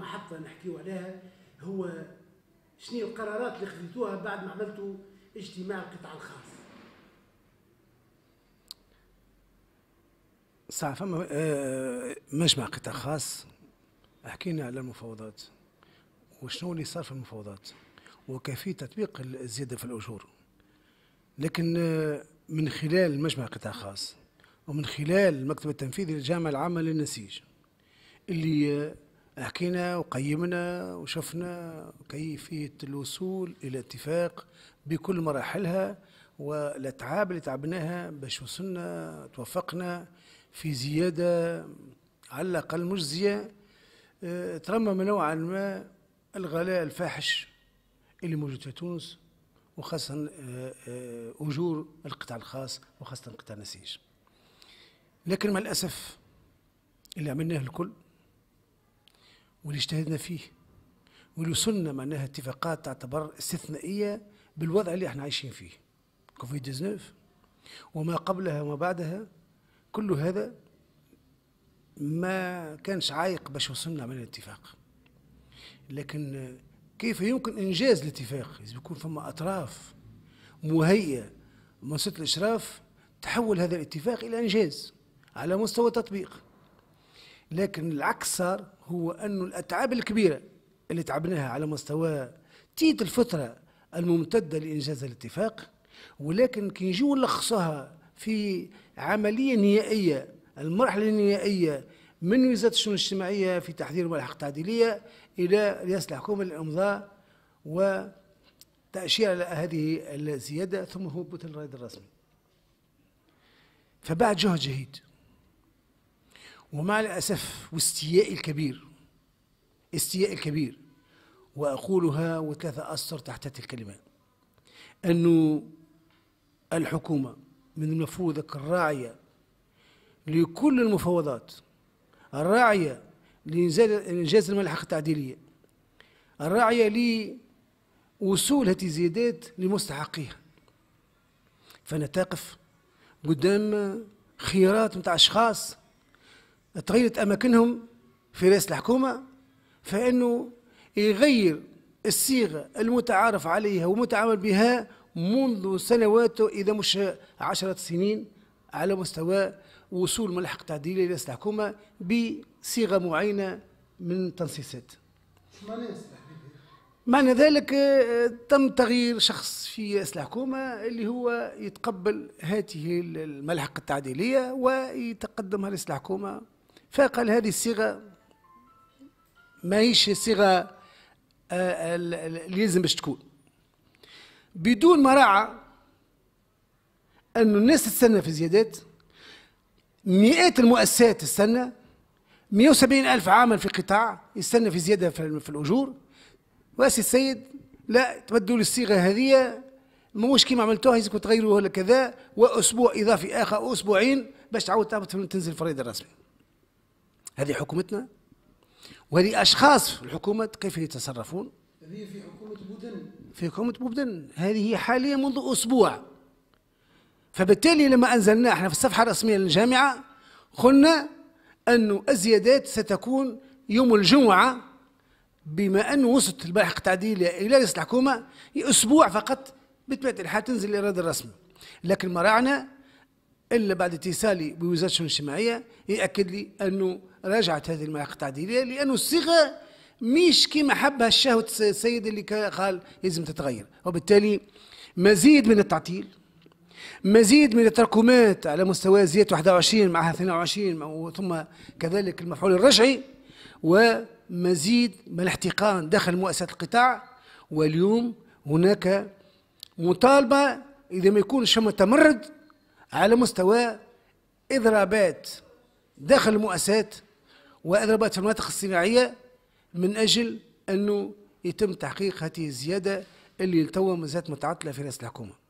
محطة نحكيو عليها هو شنو القرارات اللي خذيتوها بعد ما عملتوا اجتماع القطاع الخاص صح فما آه، مجمع قطاع خاص حكينا على المفاوضات وشنو اللي صار في المفاوضات وكيفيه تطبيق الزياده في الاجور لكن آه، من خلال مجمع قطاع خاص ومن خلال المكتب التنفيذي للجامعة العامة للنسيج اللي آه، حكينا وقيمنا وشفنا كيفية الوصول إلى اتفاق بكل مراحلها والأتعاب اللي تعبناها باش وصلنا توفقنا في زيادة على الأقل مجزية آه، ترمم نوعا ما الغلاء الفاحش اللي موجود في تونس وخاصة آه، آه، أجور القطاع الخاص وخاصة قطاع النسيج لكن مع الأسف اللي عملناه الكل واللي اجتهدنا فيه واللي وصلنا معناها اتفاقات تعتبر استثنائية بالوضع اللي احنا عايشين فيه كوفيد 19 وما قبلها وما بعدها كل هذا ما كانش عايق باش وصلنا من الاتفاق لكن كيف يمكن إنجاز الاتفاق إذا يكون فما أطراف مهيئة منصة الإشراف تحول هذا الاتفاق إلى إنجاز على مستوى التطبيق لكن العكس صار هو أن الأتعاب الكبيرة اللي تعبناها على مستوى تيت الفترة الممتدة لإنجاز الاتفاق ولكن كي نجيو نلخصوها في عملية نهائية المرحلة النهائية من وزارة الشؤون الاجتماعية في تحذير ملحق تعديلية إلى رئاسة الحكومة للإمضاء وتأشير على هذه الزيادة ثم هبوط الرائد الرسمي فبعد جهد جهيد ومع الأسف واستيائي الكبير استيائي الكبير وأقولها اسطر تحت تلك الكلمة أنه الحكومة من المفروض الراعية لكل المفاوضات الراعية لإنجاز الملحق التعديلية الراعية لوصول هذه الزيادات لمستحقيها تقف قدام خيارات متاع أشخاص تغيرت أماكنهم في رئاسة الحكومة فإنه يغير الصيغة المتعارف عليها ومتعامل بها منذ سنوات إذا مش عشرة سنين على مستوى وصول ملحق تعديل لرئاسة الحكومة بصيغة معينة من تنصيصات معنى ذلك آه، تم تغيير شخص في رئاسة الحكومة اللي هو يتقبل هذه الملحق التعديلية ويتقدمها رئاسة الحكومة فقال هذه الصيغة ماهيش الصيغة آه، اللي لازم باش تكون بدون مراعى انه الناس تستنى في زيادات مئات المؤسسات تستنى 170 ألف عامل في قطاع يستنى في زيادة في الأجور وأسي السيد لا تبدلوا الصيغة هذه ماهوش كيما عملتوها يجب تغيروها لكذا وأسبوع إضافي آخر أو أسبوعين باش تعاود تهبط تنزل الفريضة الرسمي هذه حكومتنا وهذه أشخاص في الحكومة كيف يتصرفون هذه في حكومة بودن في حكومة بودن هذه حاليا منذ أسبوع فبالتالي لما أنزلناه احنا في الصفحة الرسمية للجامعة قلنا انه الزيادات ستكون يوم الجمعة بما أنه وصلت الملحق التعديل إلى رئيس الحكومة أسبوع فقط بطبيعة الحال تنزل الإرادة الرسمية لكن ما راعنا إلا بعد اتصالي بوزارة الشؤون الاجتماعية يأكد لي أنه راجعت هذه الملاحق التعديلية لأنه الصيغة مش كما حبها الشهوة السيد اللي قال لازم تتغير وبالتالي مزيد من التعطيل مزيد من التراكمات على مستوى زيادة 21 معها 22 ثم كذلك المفعول الرجعي ومزيد من الاحتقان داخل مؤسسة القطاع واليوم هناك مطالبة إذا ما يكون شم تمرد على مستوى إضرابات داخل المؤسسات وإضرابات في المناطق الصناعية من أجل أنه يتم تحقيق هذه الزيادة اللي توا مازالت متعطلة في رأس الحكومة